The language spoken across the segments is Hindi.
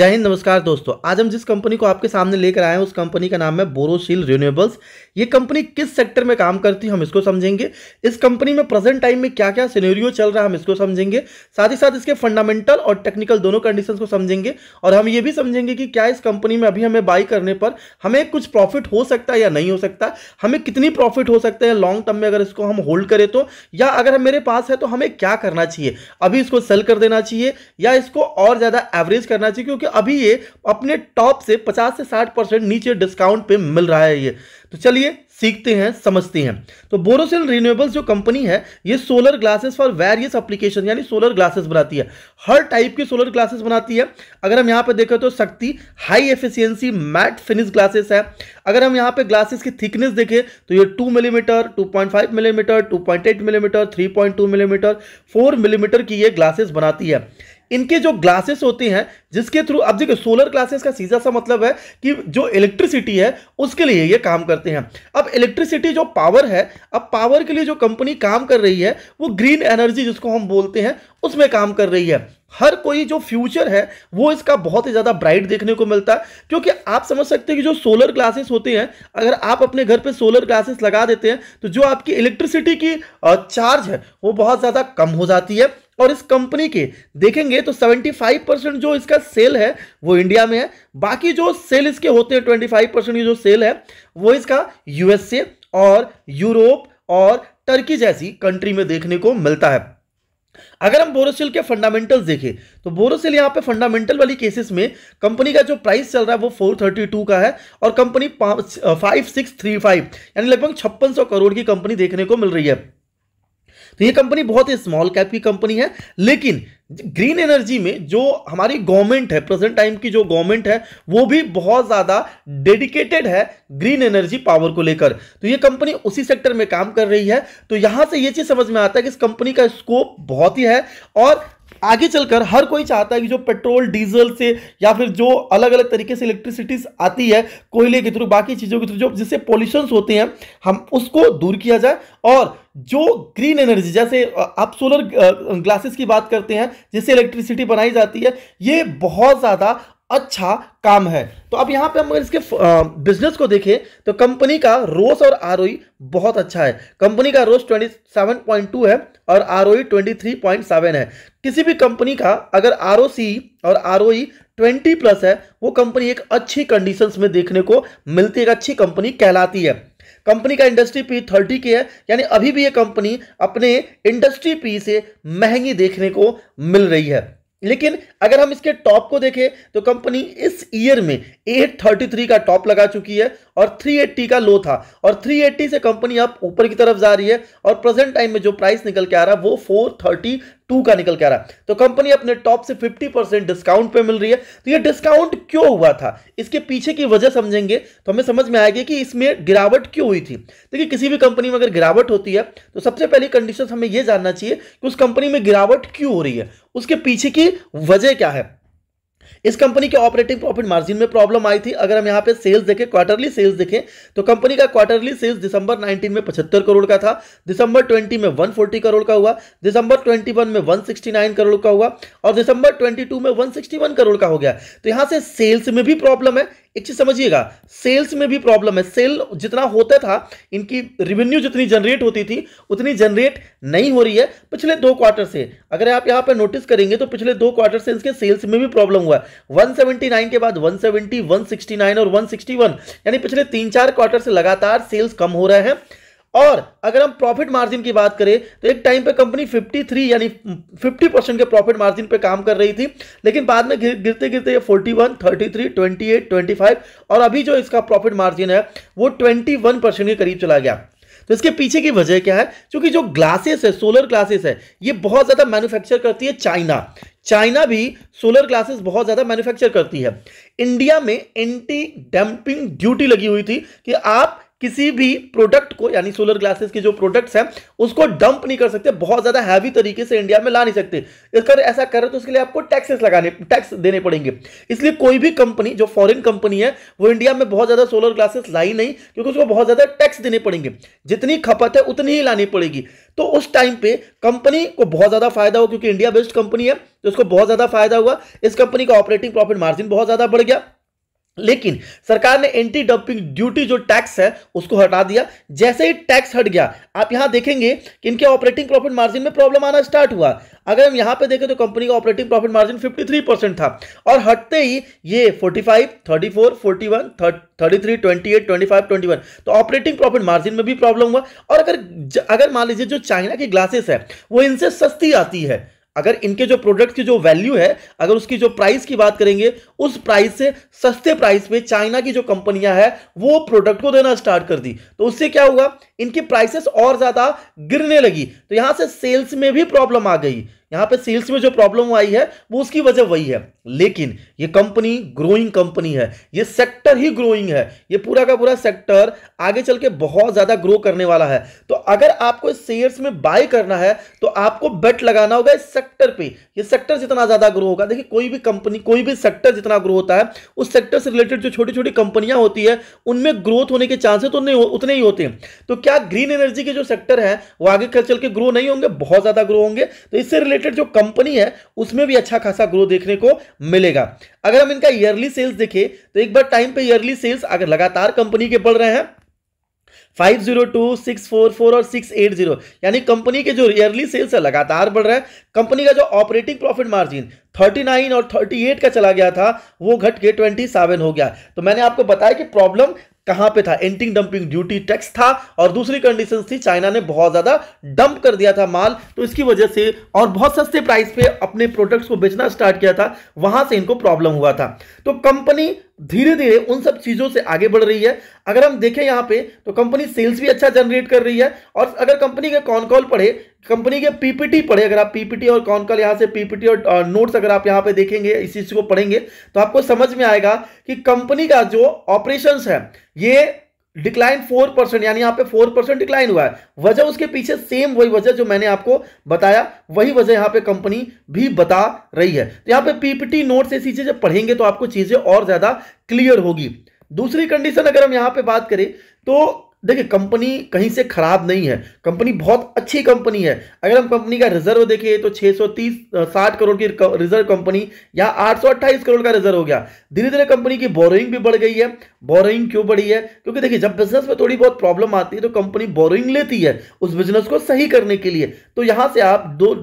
जय हिंद नमस्कार दोस्तों आज हम जिस कंपनी को आपके सामने लेकर आए हैं उस कंपनी का नाम है बोरोशील रिन्यूएबल्स ये कंपनी किस सेक्टर में काम करती है हम इसको समझेंगे इस कंपनी में प्रेजेंट टाइम में क्या क्या सिनेरियो चल रहा है हम इसको समझेंगे साथ ही साथ इसके फंडामेंटल और टेक्निकल दोनों कंडीशन को समझेंगे और हम ये भी समझेंगे कि क्या इस कंपनी में अभी हमें बाई करने पर हमें कुछ प्रॉफिट हो सकता है या नहीं हो सकता हमें कितनी प्रॉफिट हो सकता है लॉन्ग टर्म में अगर इसको हम होल्ड करें तो या अगर मेरे पास है तो हमें क्या करना चाहिए अभी इसको सेल कर देना चाहिए या इसको और ज़्यादा एवरेज करना चाहिए क्योंकि अभी ये अपने टॉप से 50 से 60 परसेंट नीचे डिस्काउंट पे मिल रहा है ये तो चलिए सीखते हैं समझते हैं तो बोरोसिल रिन्यूएबल्स जो कंपनी है ये solar glasses for various application यानी सोलर ग्लासेस बनाती है हर टाइप की सोलर ग्लासेस बनाती है अगर हम यहाँ पे देखें तो Shakti high efficiency matt finish glasses है अगर हम यहाँ पे ग्लासेस की थिकनेस देखें तो ये two millimetre two millimetre two millimetre three millimetre four millimetre की ये ग्लासेस बनाती है इनके जो ग्लासेस होते हैं जिसके थ्रू अब देखिए सोलर ग्लासेस का सीधा सा मतलब है कि जो इलेक्ट्रिसिटी है उसके लिए ये काम करते हैं अब इलेक्ट्रिसिटी जो पावर है अब पावर के लिए जो कंपनी काम कर रही है वो ग्रीन एनर्जी जिसको हम बोलते हैं उसमें काम कर रही है हर कोई जो फ्यूचर है वो इसका बहुत ही ज़्यादा ब्राइट देखने को मिलता है क्योंकि आप समझ सकते हैं कि जो सोलर ग्लासेस होते हैं अगर आप अपने घर पे सोलर ग्लासेस लगा देते हैं तो जो आपकी इलेक्ट्रिसिटी की चार्ज है वो बहुत ज़्यादा कम हो जाती है और इस कंपनी के देखेंगे तो 75 परसेंट जो इसका सेल है वो इंडिया में है बाकी जो सेल इसके होते हैं ट्वेंटी परसेंट की जो सेल है वो इसका यूएसए और यूरोप और टर्की जैसी कंट्री में देखने को मिलता है अगर हम बोरोसिल के फंडामेंटल्स देखें तो बोरोसिल यहाँ पे फंडामेंटल वाली केसेस में कंपनी का जो प्राइस चल रहा है वो 432 का है और company five six three five यानी लगभग छप्पन सौ करोड़ की कंपनी देखने को मिल रही है तो ये कंपनी बहुत ही स्मॉल कैप की कंपनी है लेकिन ग्रीन एनर्जी में जो हमारी गवर्नमेंट है प्रेजेंट टाइम की जो गवर्नमेंट है वो भी बहुत ज़्यादा डेडिकेटेड है ग्रीन एनर्जी पावर को लेकर तो ये कंपनी उसी सेक्टर में काम कर रही है तो यहाँ से ये चीज़ समझ में आता है कि इस कंपनी का स्कोप बहुत ही है और आगे चलकर हर कोई चाहता है कि जो पेट्रोल डीजल से या फिर जो अलग अलग तरीके से इलेक्ट्रिसिटीज आती है कोयले के थ्रू बाकी चीज़ों के थ्रू जो जिससे पोल्यूशन होते हैं हम उसको दूर किया जाए और जो ग्रीन एनर्जी जैसे आप सोलर ग्लासेस की बात करते हैं जिससे इलेक्ट्रिसिटी बनाई जाती है ये बहुत ज़्यादा अच्छा काम है तो अब यहाँ पे हम इसके बिजनेस को देखें तो कंपनी का रोस और आर बहुत अच्छा है कंपनी का रोस 27.2 है और आर 23.7 है किसी भी कंपनी का अगर आर और आर 20 प्लस है वो कंपनी एक अच्छी कंडीशंस में देखने को मिलती है एक अच्छी कंपनी कहलाती है कंपनी का इंडस्ट्री पी थर्टी के है यानी अभी भी ये कंपनी अपने इंडस्ट्री पी से महंगी देखने को मिल रही है लेकिन अगर हम इसके टॉप को देखें तो कंपनी इस ईयर में 833 का टॉप लगा चुकी है और 380 का लो था और 380 से कंपनी अब ऊपर की तरफ जा रही है और प्रेजेंट टाइम में जो प्राइस निकल के आ रहा है वो टू का निकल के आ रहा है तो कंपनी अपने टॉप से 50 परसेंट डिस्काउंट पे मिल रही है तो ये डिस्काउंट क्यों हुआ था इसके पीछे की वजह समझेंगे तो हमें समझ में आएगी कि इसमें गिरावट क्यों हुई थी देखिए किसी भी कंपनी में अगर गिरावट होती है तो सबसे पहली कंडीशन हमें यह जानना चाहिए कि उस कंपनी में गिरावट क्यों हो रही है उसके पीछे की वजह क्या है इस कंपनी के ऑपरेटिंग प्रॉफिट मार्जिन में प्रॉब्लम आई थी अगर हम यहाँ पे सेल्स देखें क्वार्टरली सेल्स देखें तो कंपनी का क्वार्टरली सेल्स दिसंबर 19 में 75 करोड़ का था दिसंबर 20 में 140 करोड़ का हुआ दिसंबर 21 में 169 करोड़ का हुआ और दिसंबर 22 में 161 करोड़ का हो गया तो यहाँ से सेल्स में भी प्रॉब्लम है एक चीज समझिएगा सेल्स में भी प्रॉब्लम है सेल जितना होता था इनकी रेवेन्यू जितनी जनरेट होती थी उतनी जनरेट नहीं हो रही है पिछले दो क्वार्टर से अगर आप यहां पर नोटिस करेंगे तो पिछले दो क्वार्टर से इसके सेल्स में भी प्रॉब्लम हुआ है वन के बाद वन सेवेंटी और वन यानी पिछले तीन चार क्वार्टर से लगातार सेल्स कम हो रहे हैं और अगर हम प्रॉफिट मार्जिन की बात करें तो एक टाइम पे कंपनी 53 यानी 50 परसेंट के प्रॉफिट मार्जिन पे काम कर रही थी लेकिन बाद में गिर, गिरते गिरते ये 41, 33, 28, 25 और अभी जो इसका प्रॉफिट मार्जिन है वो 21 परसेंट के करीब चला गया तो इसके पीछे की वजह क्या है क्योंकि जो ग्लासेस है सोलर ग्लासेस है ये बहुत ज़्यादा मैन्युफैक्चर करती है चाइना चाइना भी सोलर ग्लासेस बहुत ज़्यादा मैन्युफैक्चर करती है इंडिया में एंटी डंपिंग ड्यूटी लगी हुई थी कि आप किसी भी प्रोडक्ट को यानी सोलर ग्लासेस के जो प्रोडक्ट्स हैं उसको डंप नहीं कर सकते बहुत ज़्यादा हैवी तरीके से इंडिया में ला नहीं सकते इसका ऐसा कर रहे तो उसके लिए आपको टैक्सेस लगाने टैक्स देने पड़ेंगे इसलिए कोई भी कंपनी जो फॉरेन कंपनी है वो इंडिया में बहुत ज़्यादा सोलर ग्लासेस लाई नहीं क्योंकि उसको बहुत ज़्यादा टैक्स देने पड़ेंगे जितनी खपत है उतनी ही लानी पड़ेगी तो उस टाइम पे कंपनी को बहुत ज़्यादा फायदा हो क्योंकि इंडिया बेस्ड कंपनी है तो उसको बहुत ज़्यादा फायदा हुआ इस कंपनी का ऑपरेटिंग प्रॉफिट मार्जिन बहुत ज़्यादा बढ़ गया लेकिन सरकार ने एंटी डंपिंग ड्यूटी जो टैक्स है उसको हटा दिया जैसे ही टैक्स हट गया आप यहां देखेंगे कि इनके ऑपरेटिंग प्रॉफिट मार्जिन में प्रॉब्लम आना स्टार्ट हुआ अगर हम यहां पे देखें तो कंपनी का ऑपरेटिंग प्रॉफिट मार्जिन 53 परसेंट था और हटते ही ये 45, 34, 41, 33, 28, 25, 21 तो ऑपरेटिंग प्रॉफिट मार्जिन में भी प्रॉब्लम हुआ और अगर अगर मान लीजिए जो चाइना की ग्लासेस है वो इनसे सस्ती आती है अगर इनके जो प्रोडक्ट की जो वैल्यू है अगर उसकी जो प्राइस की बात करेंगे उस प्राइस से सस्ते प्राइस पे चाइना की जो कंपनियां हैं वो प्रोडक्ट को देना स्टार्ट कर दी तो उससे क्या हुआ इनकी प्राइसेस और ज्यादा गिरने लगी तो यहां से सेल्स में भी प्रॉब्लम आ गई यहाँ पे सेल्स में जो प्रॉब्लम आई है वो उसकी वजह वही है लेकिन ये कंपनी ग्रोइंग कंपनी है ये सेक्टर ही ग्रोइंग है ये पूरा का पूरा सेक्टर आगे चल के बहुत ज़्यादा ग्रो करने वाला है तो अगर आपको इस शेयर्स में बाय करना है तो आपको बेट लगाना होगा इस सेक्टर पे ये सेक्टर जितना ज़्यादा ग्रो होगा देखिए कोई भी कंपनी कोई भी सेक्टर जितना ग्रो होता है उस सेक्टर से रिलेटेड जो छोटी छोटी कंपनियां होती है उनमें ग्रोथ होने के चांसेस तो उतने ही होते हैं तो क्या ग्रीन एनर्जी के जो सेक्टर है वो आगे चल के ग्रो नहीं होंगे बहुत ज़्यादा ग्रो होंगे तो इससे रिलेटेड रिलेटेड जो कंपनी है उसमें भी अच्छा खासा ग्रो देखने को मिलेगा अगर हम इनका ईयरली सेल्स देखें तो एक बार टाइम पे ईयरली सेल्स अगर लगातार कंपनी के बढ़ रहे हैं 502, 644 और 680 यानी कंपनी के जो ईयरली सेल्स है लगातार बढ़ रहा है कंपनी का जो ऑपरेटिंग प्रॉफिट मार्जिन 39 और 38 का चला गया था वो घट के ट्वेंटी हो गया तो मैंने आपको बताया कि प्रॉब्लम कहां पे था एंटी डंपिंग ड्यूटी टैक्स था और दूसरी कंडीशन थी चाइना ने बहुत ज्यादा डंप कर दिया था माल तो इसकी वजह से और बहुत सस्ते प्राइस पे अपने प्रोडक्ट्स को बेचना स्टार्ट किया था वहां से इनको प्रॉब्लम हुआ था तो कंपनी धीरे धीरे उन सब चीजों से आगे बढ़ रही है अगर हम देखें यहां पे तो कंपनी सेल्स भी अच्छा जनरेट कर रही है और अगर कंपनी के कॉन कॉल पढ़े कंपनी के पीपीटी पढ़े अगर आप पीपीटी और कौन कॉल यहाँ से पीपीटी और नोट्स अगर आप यहाँ पे देखेंगे इस चीज को पढ़ेंगे तो आपको समझ में आएगा कि कंपनी का जो ऑपरेशन है ये डिक्लाइन फोर परसेंट यानी यहाँ पे फोर परसेंट डिक्लाइन हुआ है वजह उसके पीछे सेम वही वजह जो मैंने आपको बताया वही वजह यहाँ पे कंपनी भी बता रही है तो यहाँ पे पीपीटी नोट से ऐसी चीजें पढ़ेंगे तो आपको चीजें और ज्यादा क्लियर होगी दूसरी कंडीशन अगर हम यहाँ पे बात करें तो देखिए कंपनी कहीं से खराब नहीं है कंपनी बहुत अच्छी कंपनी है अगर हम कंपनी का रिजर्व देखें तो 630 साठ करोड़ की रिजर्व कंपनी या 828 करोड़ का रिजर्व हो गया धीरे धीरे कंपनी की बोरिंग भी बढ़ गई है बोरिंग क्यों बढ़ी है क्योंकि देखिए जब बिजनेस में थोड़ी बहुत प्रॉब्लम आती है तो कंपनी बोरिंग लेती है उस बिजनेस को सही करने के लिए तो यहां से आप दो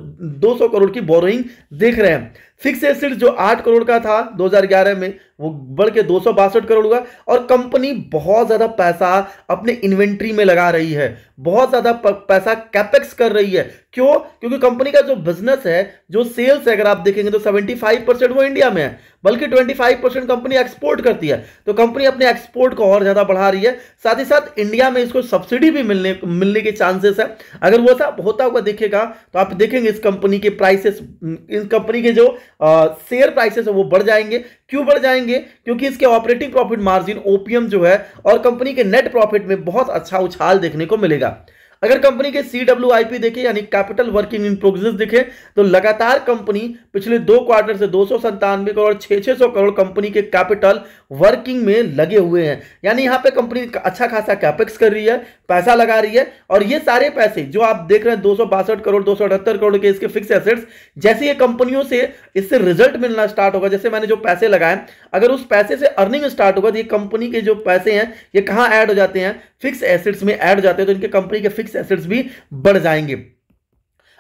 दो सौ करोड़ की बोरिंग देख रहे हैं फिक्स एसिड जो आठ करोड़ का था 2011 में वो बढ़ के दो करोड़ हुआ और कंपनी बहुत ज़्यादा पैसा अपने इन्वेंट्री में लगा रही है बहुत ज़्यादा पैसा कैपेक्स कर रही है क्यों क्योंकि कंपनी का जो बिजनेस है जो सेल्स है अगर आप देखेंगे तो 75 परसेंट वो इंडिया में है बल्कि 25 परसेंट कंपनी एक्सपोर्ट करती है तो कंपनी अपने अपने एक्सपोर्ट को और ज़्यादा बढ़ा रही है साथ ही साथ इंडिया में इसको सब्सिडी भी मिलने मिलने के चांसेस है अगर वो सब होता हुआ देखेगा तो आप देखेंगे इस कंपनी के प्राइसेस इन कंपनी के जो शेयर प्राइसेस है वो बढ़ जाएंगे क्यों बढ़ जाएंगे क्योंकि इसके ऑपरेटिंग प्रॉफिट मार्जिन ओपीएम जो है और कंपनी के नेट प्रॉफिट में बहुत अच्छा उछाल देखने को मिलेगा अगर कंपनी के सी डब्ल्यू आई पी देखे यानी कैपिटल वर्किंग इन प्रोग्रेस देखे तो लगातार कंपनी पिछले दो क्वार्टर से दो सौ संतानवे करोड़ छः छः सौ करोड़ कंपनी के कैपिटल वर्किंग में लगे हुए हैं यानी यहाँ पे कंपनी अच्छा खासा कैपेक्स कर रही है पैसा लगा रही है और ये सारे पैसे जो आप देख रहे हैं दो सौ बासठ करोड़ दो सौ अठहत्तर करोड़ के इसके फिक्स एसेट्स जैसे ये कंपनियों से इससे रिजल्ट मिलना स्टार्ट होगा जैसे मैंने जो पैसे लगाए अगर उस पैसे से अर्निंग स्टार्ट होगा तो ये कंपनी के जो पैसे हैं ये कहाँ ऐड हो जाते हैं फिक्स एसेट्स में ऐड जाते हैं तो इनके कंपनी के फिक्स एसेट्स भी बढ़ जाएंगे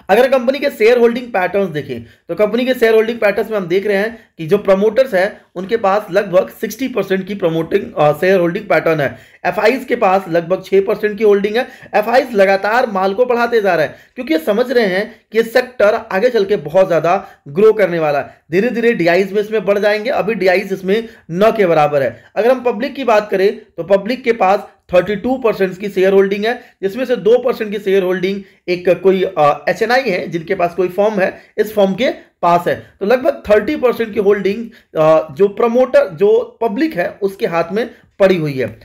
अगर कंपनी के शेयर होल्डिंग पैटर्न्स देखें तो कंपनी के शेयर होल्डिंग पैटर्न्स में हम देख रहे हैं कि जो प्रमोटर्स हैं उनके पास लगभग 60 परसेंट की प्रमोटिंग शेयर होल्डिंग पैटर्न है एफ के पास लगभग 6 परसेंट की होल्डिंग है एफ लगातार माल को बढ़ाते जा रहे हैं क्योंकि ये समझ रहे हैं कि सेक्टर आगे चल के बहुत ज़्यादा ग्रो करने वाला है धीरे धीरे डी में इसमें बढ़ जाएंगे अभी डी इसमें न के बराबर है अगर हम पब्लिक की बात करें तो पब्लिक के पास 32 परसेंट की शेयर होल्डिंग है जिसमें से 2 परसेंट की शेयर होल्डिंग एक कोई एच एन आई है जिनके पास कोई फॉर्म है इस फॉर्म के पास है तो लगभग 30 परसेंट की होल्डिंग जो प्रमोटर जो पब्लिक है उसके हाथ में पड़ी हुई है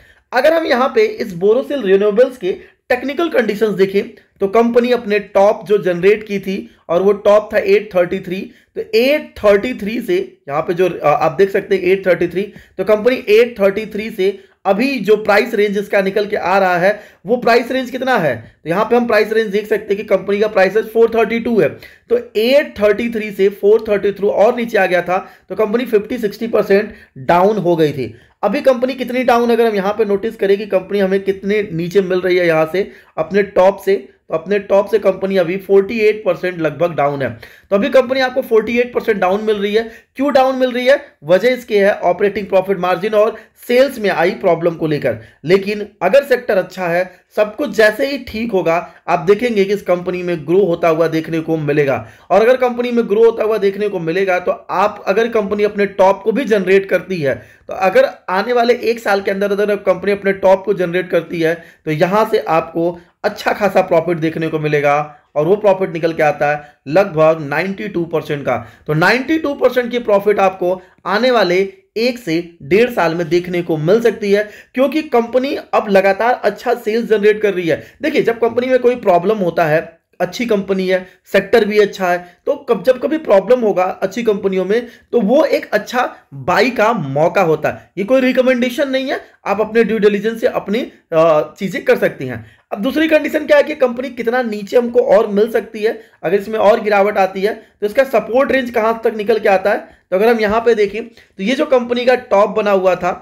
अगर हम यहाँ पे इस बोरोसिल रिन्यूएबल्स के टेक्निकल कंडीशंस देखें तो कंपनी अपने टॉप जो जनरेट की थी और वो टॉप था 833 तो 833 से यहाँ पे जो आप देख सकते हैं 833 तो कंपनी 833 से अभी जो प्राइस रेंज इसका निकल के आ रहा है वो प्राइस रेंज कितना है तो यहाँ पे हम प्राइस रेंज देख सकते हैं कि कंपनी का प्राइस रेंज 432 है तो 833 से 433 और नीचे आ गया था तो कंपनी 50-60 परसेंट डाउन हो गई थी अभी कंपनी कितनी डाउन अगर हम यहाँ पे नोटिस करें कि कंपनी हमें कितने नीचे मिल रही है यहाँ से अपने टॉप से अपने टॉप से कंपनी अभी 48 परसेंट लगभग डाउन है तो अभी कंपनी आपको 48 परसेंट डाउन मिल रही है क्यों डाउन मिल रही है वजह इसके है ऑपरेटिंग प्रॉफिट मार्जिन और सेल्स में आई प्रॉब्लम को लेकर लेकिन अगर सेक्टर अच्छा है सब कुछ जैसे ही ठीक होगा आप देखेंगे कि इस कंपनी में ग्रो होता हुआ देखने को मिलेगा और अगर कंपनी में ग्रो होता हुआ देखने को मिलेगा तो आप अगर कंपनी अपने टॉप को भी जनरेट करती है तो अगर आने वाले एक साल के अंदर अगर कंपनी अपने टॉप को जनरेट करती है तो यहां से आपको अच्छा खासा प्रॉफिट देखने को मिलेगा और वो प्रॉफिट निकल के आता है लगभग 92 परसेंट का तो 92 परसेंट की प्रॉफिट आपको आने वाले एक से डेढ़ साल में देखने को मिल सकती है क्योंकि कंपनी अब लगातार अच्छा सेल्स जनरेट कर रही है देखिए जब कंपनी में कोई प्रॉब्लम होता है अच्छी कंपनी है सेक्टर भी अच्छा है तो कब जब कभी प्रॉब्लम होगा अच्छी कंपनियों में तो वो एक अच्छा बाई का मौका होता है ये कोई रिकमेंडेशन नहीं है आप अपने ड्यू डिलीजेंस से अपनी चीज़ें कर सकती हैं अब दूसरी कंडीशन क्या है कि कंपनी कितना नीचे हमको और मिल सकती है अगर इसमें और गिरावट आती है तो इसका सपोर्ट रेंज कहाँ तक निकल के आता है तो अगर हम यहाँ पे देखें तो ये जो कंपनी का टॉप बना हुआ था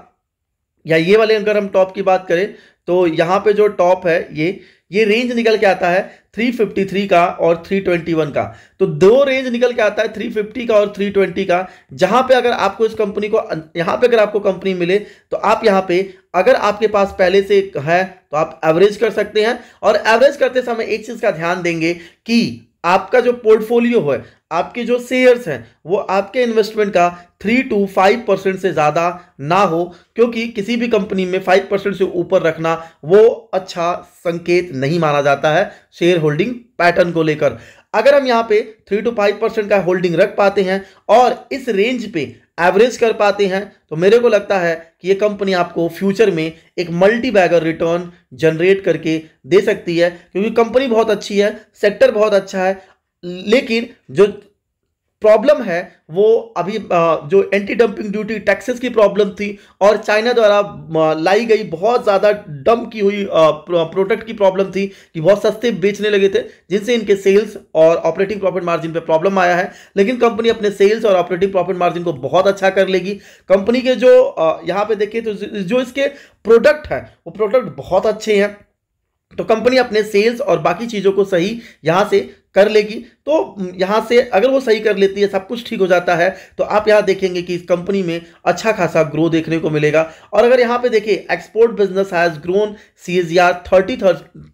या ये वाले अगर हम टॉप की बात करें तो यहाँ पे जो टॉप है ये ये रेंज निकल के आता है 353 का और 321 का तो दो रेंज निकल के आता है 350 का और 320 का जहां पे अगर आपको इस कंपनी को अं, यहां पे अगर आपको कंपनी मिले तो आप यहां पे अगर आपके पास पहले से है तो आप एवरेज कर सकते हैं और एवरेज करते समय एक चीज का ध्यान देंगे कि आपका जो पोर्टफोलियो है आपके जो शेयर्स हैं वो आपके इन्वेस्टमेंट का थ्री टू फाइव परसेंट से ज़्यादा ना हो क्योंकि किसी भी कंपनी में फाइव परसेंट से ऊपर रखना वो अच्छा संकेत नहीं माना जाता है शेयर होल्डिंग पैटर्न को लेकर अगर हम यहाँ पे थ्री टू फाइव परसेंट का होल्डिंग रख पाते हैं और इस रेंज पे एवरेज कर पाते हैं तो मेरे को लगता है कि ये कंपनी आपको फ्यूचर में एक मल्टी बैगर रिटर्न जनरेट करके दे सकती है क्योंकि कंपनी बहुत अच्छी है सेक्टर बहुत अच्छा है लेकिन जो प्रॉब्लम है वो अभी जो एंटी डंपिंग ड्यूटी टैक्सेस की प्रॉब्लम थी और चाइना द्वारा लाई गई बहुत ज़्यादा डंप की हुई प्रोडक्ट की प्रॉब्लम थी कि बहुत सस्ते बेचने लगे थे जिनसे इनके सेल्स और ऑपरेटिंग प्रॉफिट मार्जिन पे प्रॉब्लम आया है लेकिन कंपनी अपने सेल्स और ऑपरेटिंग प्रॉफिट मार्जिन को बहुत अच्छा कर लेगी कंपनी के जो यहाँ पे देखिए तो जो इसके प्रोडक्ट हैं वो प्रोडक्ट बहुत अच्छे हैं तो कंपनी अपने सेल्स और बाकी चीज़ों को सही यहाँ से कर लेगी तो यहाँ से अगर वो सही कर लेती है सब कुछ ठीक हो जाता है तो आप यहाँ देखेंगे कि इस कंपनी में अच्छा खासा ग्रो देखने को मिलेगा और अगर यहाँ पे देखिए export business has grown C A G R thirty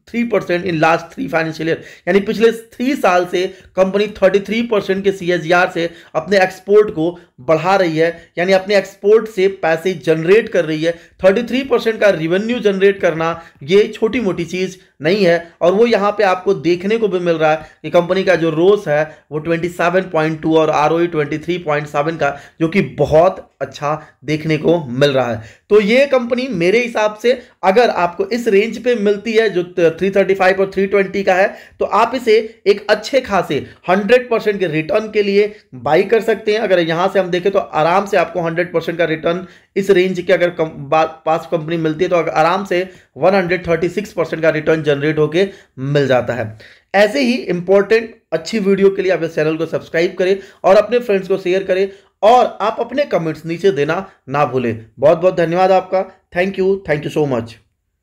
three percent in last three financial year यानी पिछले थ्री साल से कंपनी थर्टी थ्री परसेंट के सी एज आर से अपने एक्सपोर्ट को बढ़ा रही है यानी अपने एक्सपोर्ट से पैसे जनरेट कर रही है थर्टी थ्री परसेंट का रिवेन्यू जनरेट करना ये छोटी मोटी चीज़ नहीं है और वो यहाँ पे आपको देखने को भी मिल रहा है कि कंपनी का जो रोस है वो 27.2 और आर ओ e का जो कि बहुत अच्छा देखने को मिल रहा है तो ये कंपनी मेरे हिसाब से अगर आपको इस रेंज पे मिलती है जो 335 और 320 का है तो आप इसे एक अच्छे खासे 100 परसेंट के रिटर्न के लिए बाई कर सकते हैं अगर यहां से हम देखें तो आराम से आपको 100 परसेंट का रिटर्न इस रेंज के अगर कम, पास कंपनी मिलती है तो आराम से 136 परसेंट का रिटर्न जनरेट होकर मिल जाता है ऐसे ही इंपॉर्टेंट अच्छी वीडियो के लिए आप इस चैनल को सब्सक्राइब करें और अपने फ्रेंड्स को शेयर करें और आप अपने कमेंट्स नीचे देना ना भूलें बहुत बहुत धन्यवाद आपका thank you thank you so much